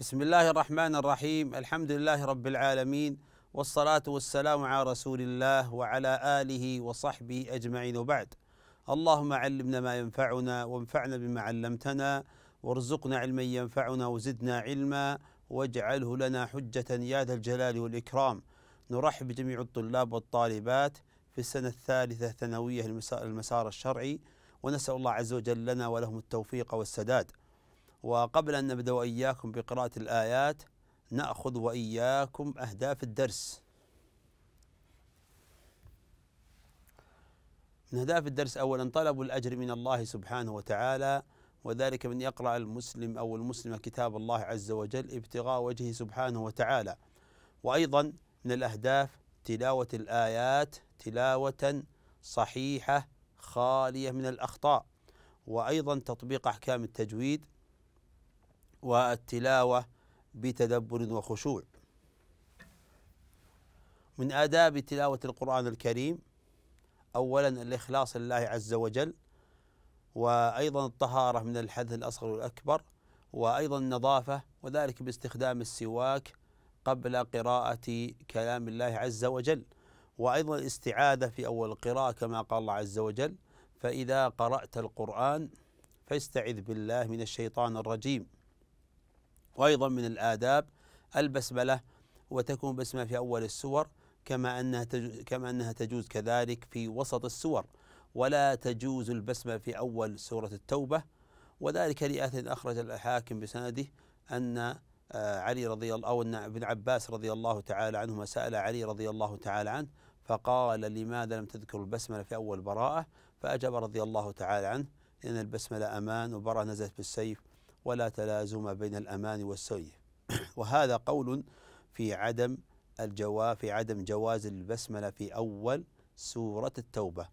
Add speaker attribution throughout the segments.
Speaker 1: بسم الله الرحمن الرحيم الحمد لله رب العالمين والصلاة والسلام على رسول الله وعلى آله وصحبه أجمعين وبعد اللهم علمنا ما ينفعنا وانفعنا بما علمتنا وارزقنا علما ينفعنا وزدنا علما واجعله لنا حجة يا ذا الجلال والإكرام نرحب بجميع الطلاب والطالبات في السنة الثالثة ثانوية المسار الشرعي ونسأل الله عز وجل لنا ولهم التوفيق والسداد وقبل أن نبدأ وإياكم بقراءة الآيات نأخذ وإياكم أهداف الدرس من أهداف الدرس أولا طلب الأجر من الله سبحانه وتعالى وذلك من يقرأ المسلم أو المسلمة كتاب الله عز وجل ابتغاء وجهه سبحانه وتعالى وأيضا من الأهداف تلاوة الآيات تلاوة صحيحة خالية من الأخطاء وأيضا تطبيق أحكام التجويد والتلاوة بتدبر وخشوع من آداب تلاوة القرآن الكريم أولا الإخلاص لله عز وجل وأيضا الطهارة من الحدث الأصغر والأكبر وأيضا النظافة وذلك باستخدام السواك قبل قراءة كلام الله عز وجل وأيضا الاستعاذة في أول القراءة كما قال الله عز وجل فإذا قرأت القرآن فاستعذ بالله من الشيطان الرجيم وأيضا من الآداب البسملة وتكون بسمة في أول السور كما أنها كما أنها تجوز كذلك في وسط السور ولا تجوز البسمة في أول سورة التوبة وذلك لآثر أخرج الحاكم بسنده أن آه، علي رضي الله أو أن ابن عباس رضي الله تعالى عنهما سأل علي رضي الله تعالى عنه فقال لماذا لم تذكر البسملة في أول براءة فأجاب رضي الله تعالى عنه لأن البسملة أمان وبراءة نزلت بالسيف ولا تلازم بين الأمان والسوية وهذا قول في عدم الجوا في عدم جواز البسملة في أول سورة التوبة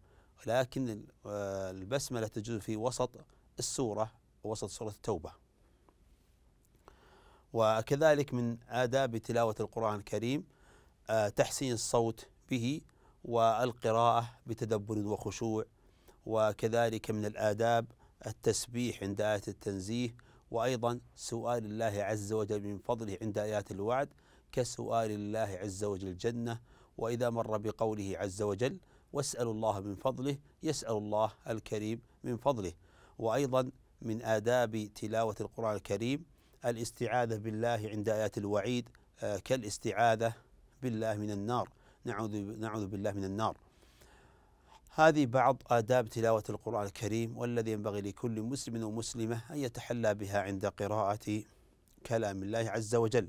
Speaker 1: لكن آه، البسملة تجوز في وسط السورة وسط سورة التوبة وكذلك من آداب تلاوة القرآن الكريم آه، تحسين الصوت به والقراءة بتدبر وخشوع وكذلك من الآداب التسبيح عند آية التنزيه وأيضا سؤال الله عز وجل من فضله عند آيات الوعد كسؤال الله عز وجل الجنة وإذا مر بقوله عز وجل واسألوا الله من فضله يسأل الله الكريم من فضله وأيضا من آداب تلاوة القرآن الكريم الاستعاذة بالله عند آيات الوعيد آه، كالاستعاذة بالله من النار نعوذ نعوذ بالله من النار هذه بعض آداب تلاوة القرآن الكريم والذي ينبغي لكل مسلم ومسلمة أن يتحلى بها عند قراءة كلام الله عز وجل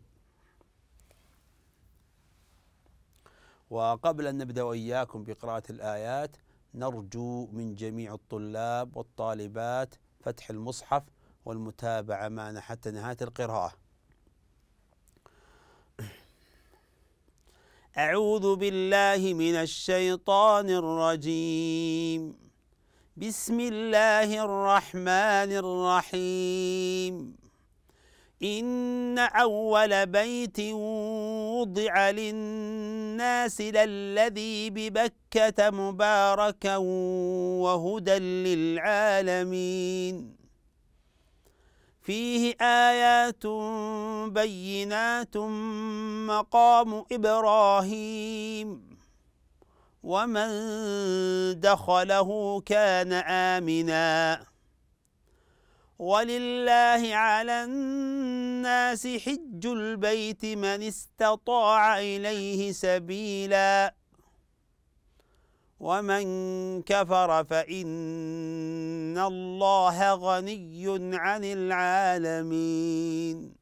Speaker 1: وقبل أن نبدأ وإياكم بقراءة الآيات نرجو من جميع الطلاب والطالبات فتح المصحف والمتابعة معنا حتى نهاية القراءة أعوذ بالله من الشيطان الرجيم بسم الله الرحمن الرحيم إن أول بيت وضع للناس للذي ببكة مباركا وهدى للعالمين فيه آيات بينات مقام إبراهيم ومن دخله كان آمنا ولله على الناس حج البيت من استطاع إليه سبيلاً ومن كفر فإن الله غني عن العالمين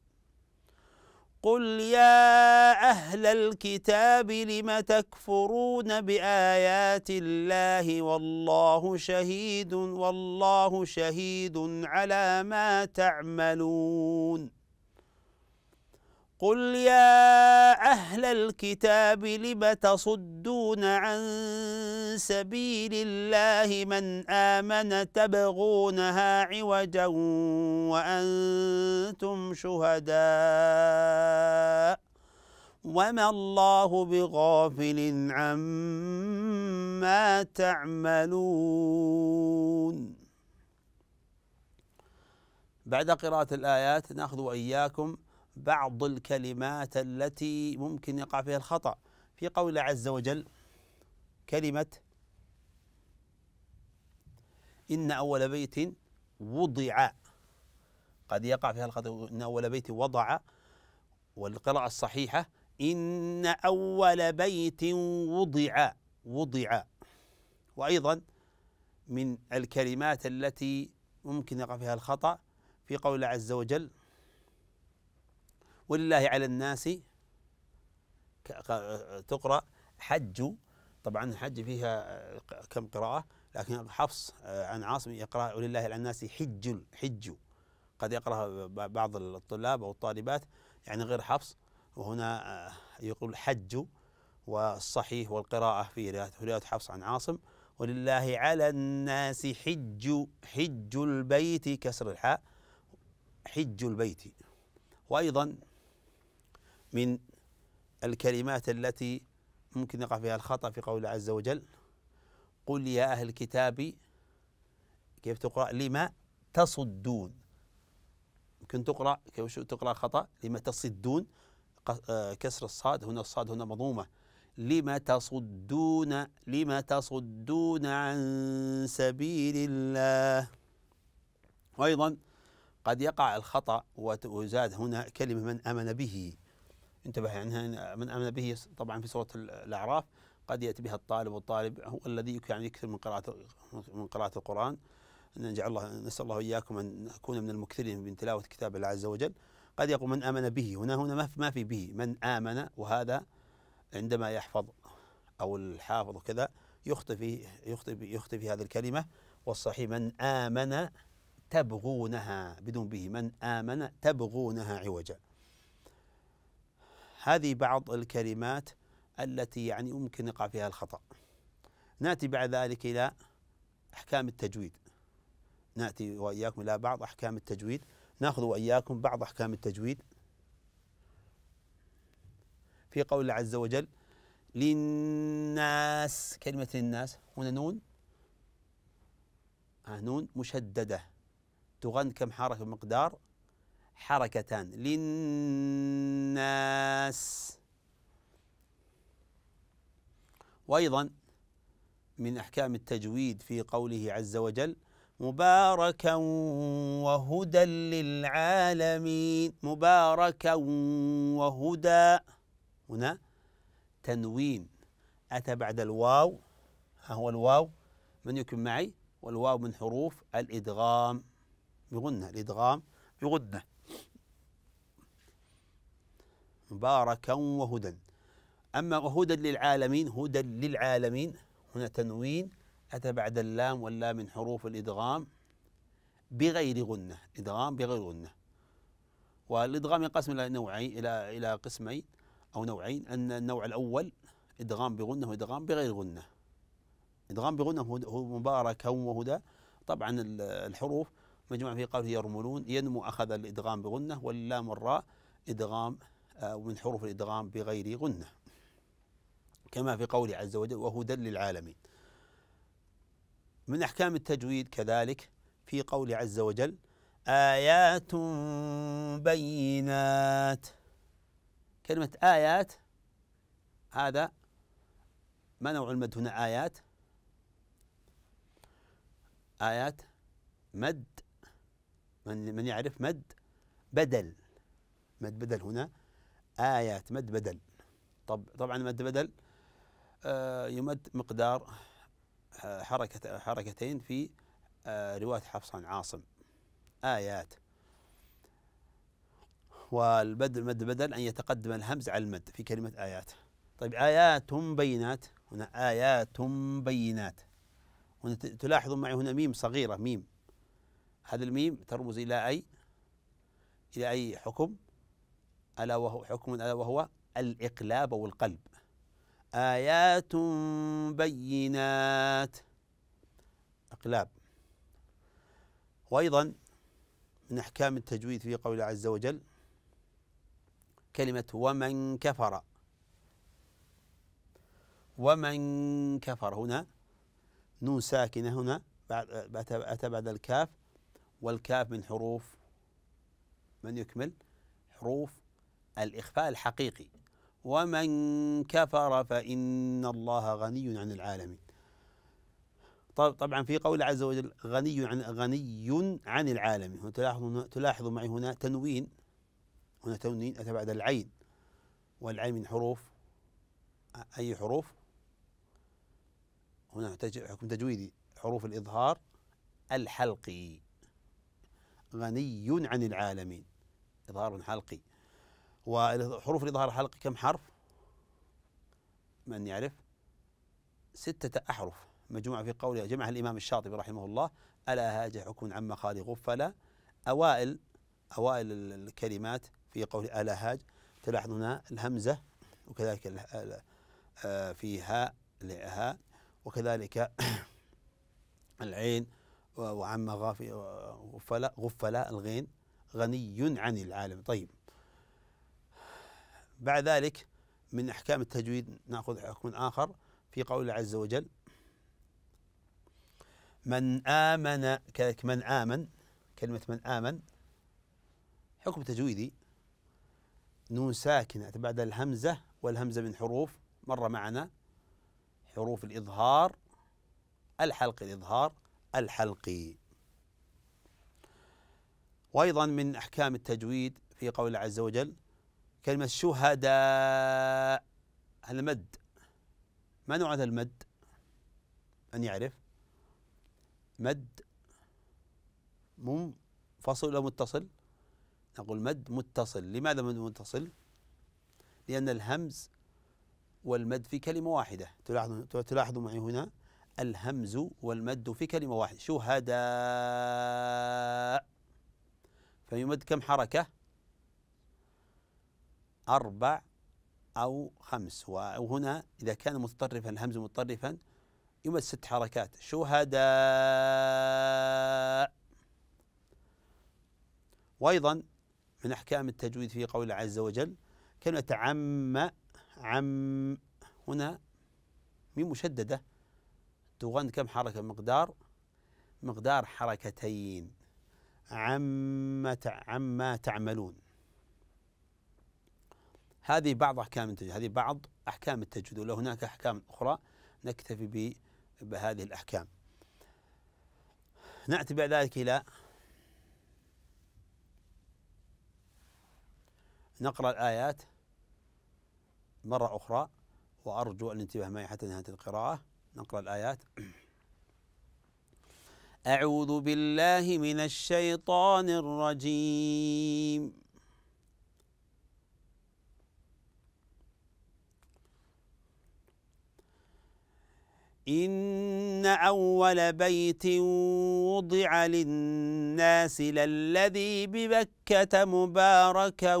Speaker 1: قل يا أهل الكتاب لم تكفرون بآيات الله والله شهيد والله شهيد على ما تعملون قل يا أهل الكتاب لم تصدون عن سبيل الله من آمن تبغونها عوجا وأنتم شهداء وما الله بغافل عما تعملون بعد قراءة الآيات نأخذ وإياكم بعض الكلمات التي ممكن يقع فيها الخطأ في قول عز وجل كلمة إن أول بيت وضع قد يقع فيها الخطأ إن أول بيت وضع والقراءة الصحيحة إن أول بيت وضع وضع وأيضا من الكلمات التي ممكن يقع فيها الخطأ في قول عز وجل ولله على الناس تقرأ حج طبعا الحج فيها كم قراءة لكن حفص آه، عن عاصم يقرأ ولله على الناس حج حج قد يقرأ بعض الطلاب أو الطالبات يعني غير حفص وهنا آه، يقول حج والصحيح والقراءة في رواية حفص عن عاصم ولله على الناس حج حج البيت كسر الحاء حج البيت وأيضا من الكلمات التي ممكن يقع فيها الخطأ في قول عز وجل قل يا أهل الكتاب كيف تقرأ لما تصدون ممكن تقرأ كيف تقرأ خطأ لما تصدون آه، كسر الصاد هنا الصاد هنا مضمومة لما تصدون لما تصدون عن سبيل الله وأيضا قد يقع الخطأ وزاد هنا كلمة من آمن به انتبه عنها من امن به طبعا في سوره الاعراف قد ياتي بها الطالب والطالب هو الذي يعني يكثر من قراءه من قراءه القران نجعل الله نسال الله واياكم ان نكون من المكثرين من تلاوه كتاب الله عز وجل قد يقول من امن به هنا هنا ما في به من امن وهذا عندما يحفظ او الحافظ وكذا يخطئ في يخطئ يخطئ في هذه الكلمه والصحيح من امن تبغونها بدون به من امن تبغونها عوجا هذه بعض الكلمات التي يعني يمكن يقع فيها الخطأ ناتي بعد ذلك إلى أحكام التجويد ناتي وإياكم إلى بعض أحكام التجويد ناخذ وإياكم بعض أحكام التجويد في قول الله عز وجل للناس كلمة للناس هنا نون آه نون مشددة تغن كم حركة بمقدار حركتان للناس وأيضا من أحكام التجويد في قوله عز وجل مباركا وهدى للعالمين مباركا وهدى هنا تنوين أتى بعد الواو ها هو الواو من يكن معي والواو من حروف الإدغام بغنة الإدغام بغنة مباركا وهدى أما وهدى للعالمين هدى للعالمين هنا تنوين أتى بعد اللام واللام من حروف الإدغام بغير غنة إدغام بغير غنة والإدغام ينقسم إلى نوعين إلى إلى قسمين أو نوعين أن النوع الأول إدغام بغنة وإدغام بغير غنة إدغام بغنة هو مباركا وهدى طبعا الحروف مجموعة في قوله يرملون ينمو أخذ الإدغام بغنة واللام والراء إدغام آه، ومن حروف الإدغام بغير غنة كما في قوله عز وجل وهدى للعالمين من أحكام التجويد كذلك في قوله عز وجل آيات بينات كلمة آيات هذا ما نوع المد هنا آيات آيات مد من من يعرف مد بدل مد بدل هنا آيات مد بدل طب طبعا مد بدل آه، يمد مقدار آه، حركة حركتين في آه، رواية حفص عن عاصم آيات والمد مد بدل أن يتقدم الهمز على المد في كلمة آيات طيب آيات بينات هنا آيات بينات هنا تلاحظون معي هنا ميم صغيرة ميم هذا الميم ترمز إلى أي إلى أي حكم ألا وهو حكم ألا وهو الإقلاب والقلب آيات بينات أقلاب وأيضا من أحكام التجويد في قوله عز وجل كلمة ومن كفر ومن كفر هنا نون ساكنة هنا بعد أتى بعد الكاف والكاف من حروف من يكمل حروف الإخفاء الحقيقي ومن كفر فإن الله غني عن العالمين طبعا في قول عز وجل غني عن غني عن العالمين تلاحظ تلاحظ معي هنا تنوين هنا تنوين أتى بعد العين والعين من حروف أي حروف هنا حكم تجويدي حروف الإظهار الحلقي غني عن العالمين إظهار حلقي وحروف الإظهار الحلقي كم حرف؟ من يعرف؟ ستة أحرف مجموعة في قوله جمعها الإمام الشاطبي رحمه الله ألا هاج حكم عما خالي غفلا أوائل أوائل الكلمات في قول ألا هاج تلاحظ هنا الهمزة وكذلك آه، في هاء لها وكذلك العين وعم آه، غفلا غفلا الغين غني عن العالم طيب بعد ذلك من أحكام التجويد نأخذ حكم آخر في الله عز وجل من آمن كذلك من آمن كلمة من آمن حكم تجويدي نون ساكنة بعد الهمزة والهمزة من حروف مر معنا حروف الإظهار الحلق الإظهار الحلقي وأيضا من أحكام التجويد في قول عز وجل كلمة شهداء المد مد ما نوع هذا المد؟ أن يعرف؟ مد منفصل ولا متصل؟ نقول مد متصل، لماذا مد متصل؟ لأن الهمز والمد في كلمة واحدة تلاحظ تلاحظ معي هنا الهمز والمد في كلمة واحدة شهداء فيمد كم حركة؟ أربع أو خمس وهنا إذا كان متطرفا الهمز متطرفا يمد ست حركات شهداء وأيضا من أحكام التجويد في قول عز وجل كلمة عم عم هنا من مشددة تغن كم حركة مقدار مقدار حركتين عم عما تعملون هذه بعض أحكام التجويد هذه بعض أحكام التجويد ولو هناك أحكام أخرى نكتفي بهذه الأحكام نأتي بعد ذلك إلى نقرأ الآيات مرة أخرى وأرجو الانتباه معي حتى نهاية القراءة نقرأ الآيات أعوذ بالله من الشيطان الرجيم إن أول بيت وضع للناس للذي ببكة مباركا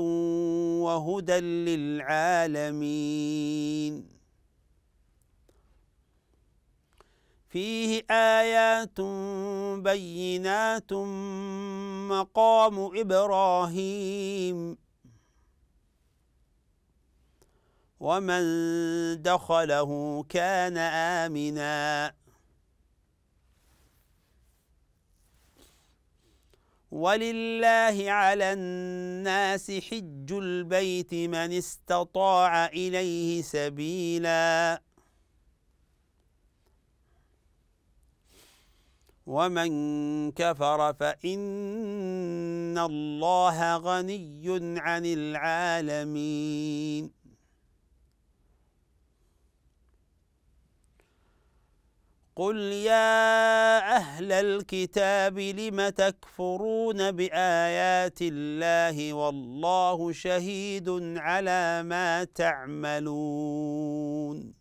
Speaker 1: وهدى للعالمين فيه آيات بينات مقام إبراهيم ومن دخله كان آمنا ولله على الناس حج البيت من استطاع إليه سبيلا ومن كفر فإن الله غني عن العالمين قل يا أهل الكتاب لم تكفرون بآيات الله والله شهيد على ما تعملون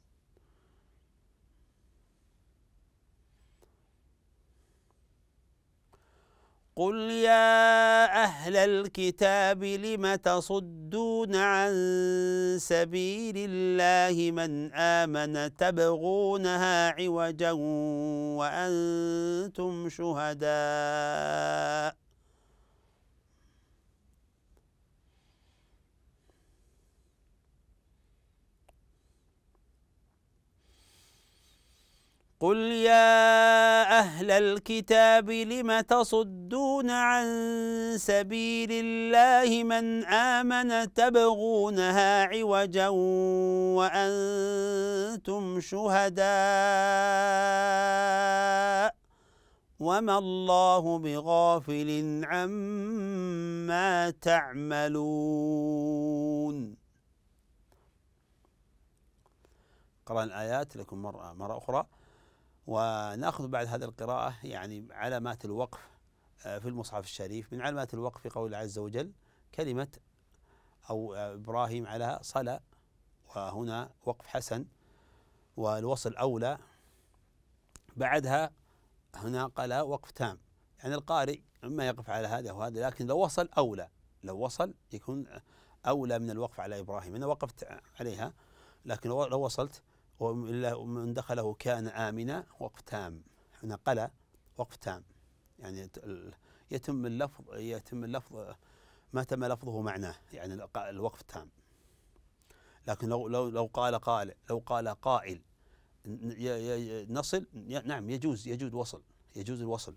Speaker 1: قل يا أهل الكتاب لم تصدون عن سبيل الله من آمن تبغونها عوجا وأنتم شهداء قل يا أهل الكتاب لم تصدون عن سبيل الله من آمن تبغونها عوجا وأنتم شهداء وما الله بغافل عما تعملون قرأ الآيات لكم مرة, مرة أخرى وناخذ بعد هذه القراءة يعني علامات الوقف آه، في المصحف الشريف من علامات الوقف في قول عز وجل كلمة أو آه، إبراهيم على صلاة وهنا وقف حسن والوصل أولى بعدها هنا قال وقف تام يعني القارئ إما يقف على هذا وهذا لكن لو وصل أولى لو وصل يكون أولى من الوقف على إبراهيم أنا وقفت عليها لكن لو وصلت ومن دخله كان آمنا وقف تام هنا قلى وقف تام يعني يتم اللفظ يتم اللفظ ما تم لفظه معناه يعني الوقف تام لكن لو لو لو قال قائل لو قال قائل نصل نعم يجوز يجوز وصل يجوز الوصل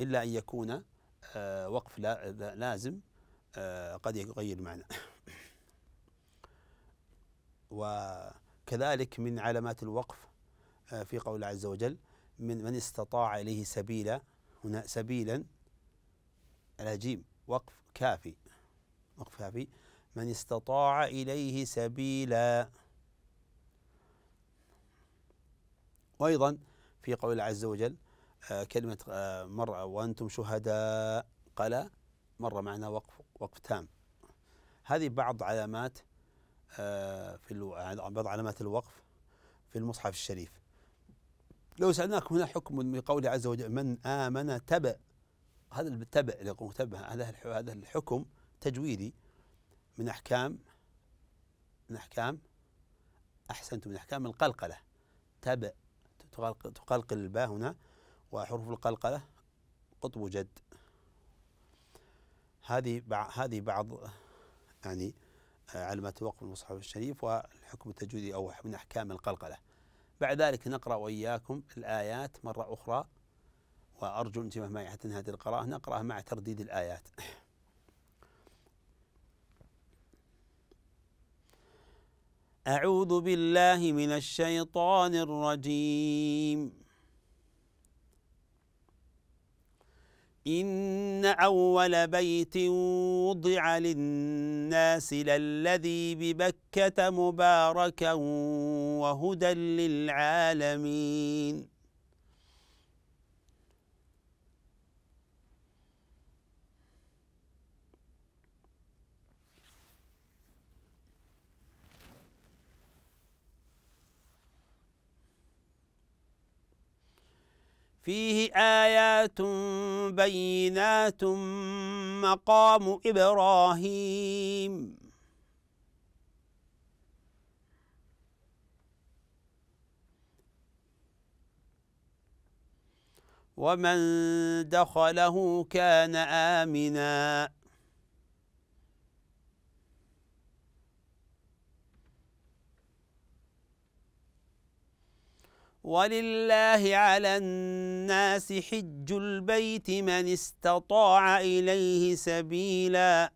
Speaker 1: إلا أن يكون آه، وقف لازم آه، قد يغير المعنى و كذلك من علامات الوقف آه، في قول الله عز وجل من من استطاع إليه سبيلا هنا سبيلا على جيم وقف كافي وقف كافي من استطاع إليه سبيلا وأيضا في قول الله عز وجل آه، كلمة آه، مر وأنتم شهداء قال مر معنا وقف وقف تام هذه بعض علامات آه، في بعض علامات الوقف في المصحف الشريف لو سألناك هنا حكم من قوله عز وجل من آمن تبع هذا التبع اللي يقوم تبع هذا هذا الحكم تجويدي من أحكام من أحكام أحسنت من أحكام القلقلة تبع تقلقل الباء هنا وحروف القلقلة قطب جد هذه هذه بعض يعني على ما توقف المصحف الشريف والحكم التجويدي أو من أحكام القلقلة بعد ذلك نقرأ وإياكم الآيات مرة أخرى وأرجو الانتباه معي حتى نهاية القراءة نقرأها مع ترديد الآيات أعوذ بالله من الشيطان الرجيم إن أول بيت وضع للناس للذي ببكة مباركا وهدى للعالمين فيه آيات بينات مقام إبراهيم ومن دخله كان آمناً ولله على الناس حج البيت من استطاع إليه سبيلا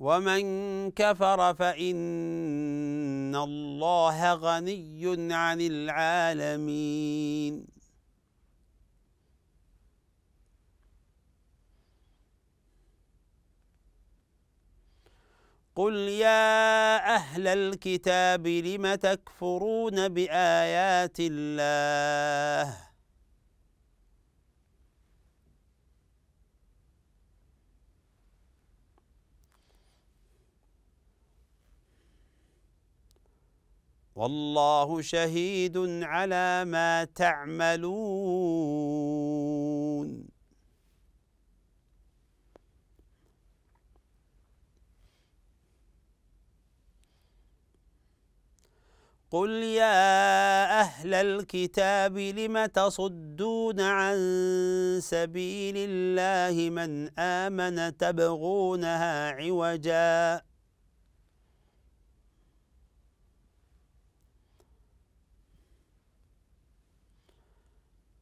Speaker 1: ومن كفر فإن الله غني عن العالمين قل يا أهل الكتاب لم تكفرون بآيات الله والله شهيد على ما تعملون قل يا أهل الكتاب لم تصدون عن سبيل الله من آمن تبغونها عوجا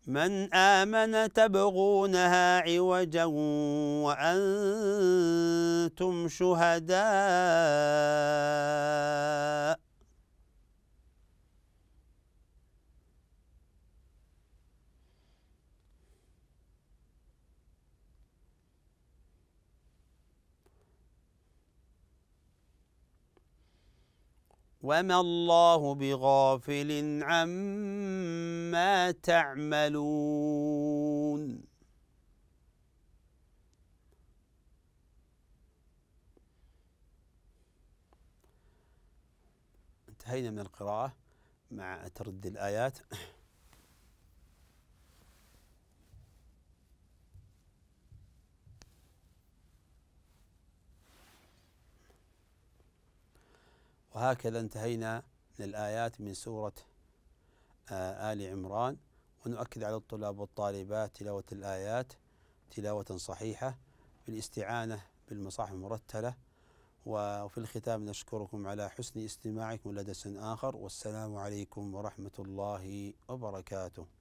Speaker 1: من آمن تبغونها عوجا وأنتم شهداء وما الله بغافل عما تعملون انتهينا من القراءة مع ترد الآيات وهكذا انتهينا من الآيات من سورة آه، آل عمران ونؤكد على الطلاب والطالبات تلاوة الآيات تلاوة صحيحة بالاستعانة بالمصاحف المرتلة وفي الختام نشكركم على حسن استماعكم لدرس آخر والسلام عليكم ورحمة الله وبركاته